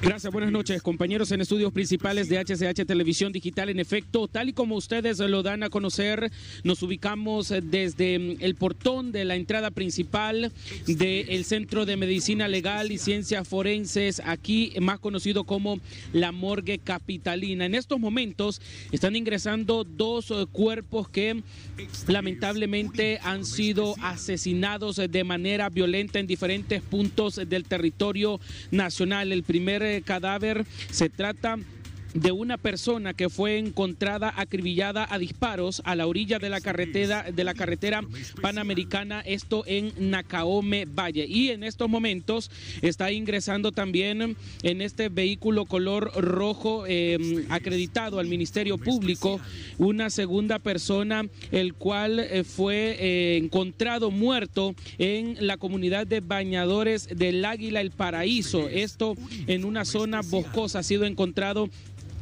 Gracias, buenas noches, compañeros en estudios principales de HCH Televisión Digital. En efecto, tal y como ustedes lo dan a conocer, nos ubicamos desde mm, el portón de la entrada principal del Centro de Medicina Legal y Ciencias Forenses, aquí más conocido como la Morgue Capitalina. En estos momentos están ingresando dos eh, cuerpos que lamentablemente han sido asesinados de manera violenta en diferentes puntos del territorio nacional. El primer cadáver se trata de una persona que fue encontrada acribillada a disparos a la orilla de la carretera, de la carretera panamericana, esto en Nacaome Valle. Y en estos momentos está ingresando también en este vehículo color rojo em, acreditado al Ministerio Público una segunda persona, el cual eh, fue eh, encontrado muerto en la comunidad de Bañadores del Águila El Paraíso. Esto en una zona boscosa ha sido encontrado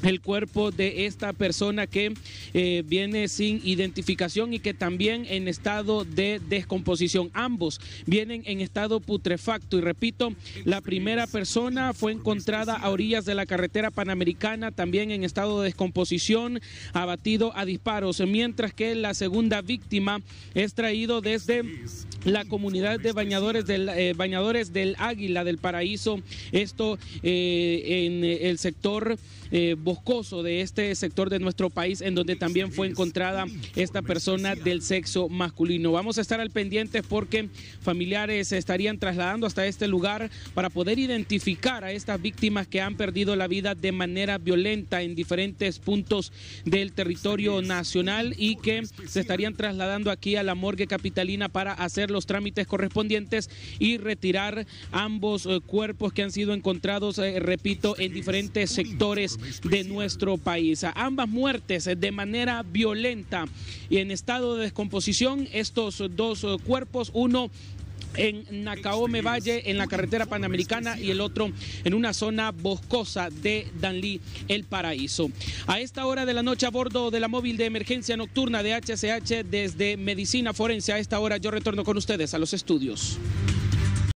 el cuerpo de esta persona que eh, viene sin identificación y que también en estado de descomposición. Ambos vienen en estado putrefacto y repito, la primera persona fue encontrada a orillas de la carretera panamericana, también en estado de descomposición, abatido a disparos, mientras que la segunda víctima es traído desde la comunidad de bañadores del, eh, bañadores del Águila del Paraíso, esto eh, en el sector eh, boscoso de este sector de nuestro país, en donde también fue encontrada esta persona del sexo masculino. Vamos a estar al pendiente porque familiares se estarían trasladando hasta este lugar para poder identificar a estas víctimas que han perdido la vida de manera violenta en diferentes puntos del territorio nacional y que se estarían trasladando aquí a la morgue capitalina para hacerlo los trámites correspondientes y retirar ambos eh, cuerpos que han sido encontrados, eh, repito, en diferentes sectores de nuestro país. Ambas muertes eh, de manera violenta y en estado de descomposición, estos dos cuerpos, uno en Nacaome Valle, en la carretera panamericana, y el otro en una zona boscosa de Danlí, El Paraíso. A esta hora de la noche, a bordo de la móvil de emergencia nocturna de HCH desde Medicina Forense, a esta hora yo retorno con ustedes a los estudios.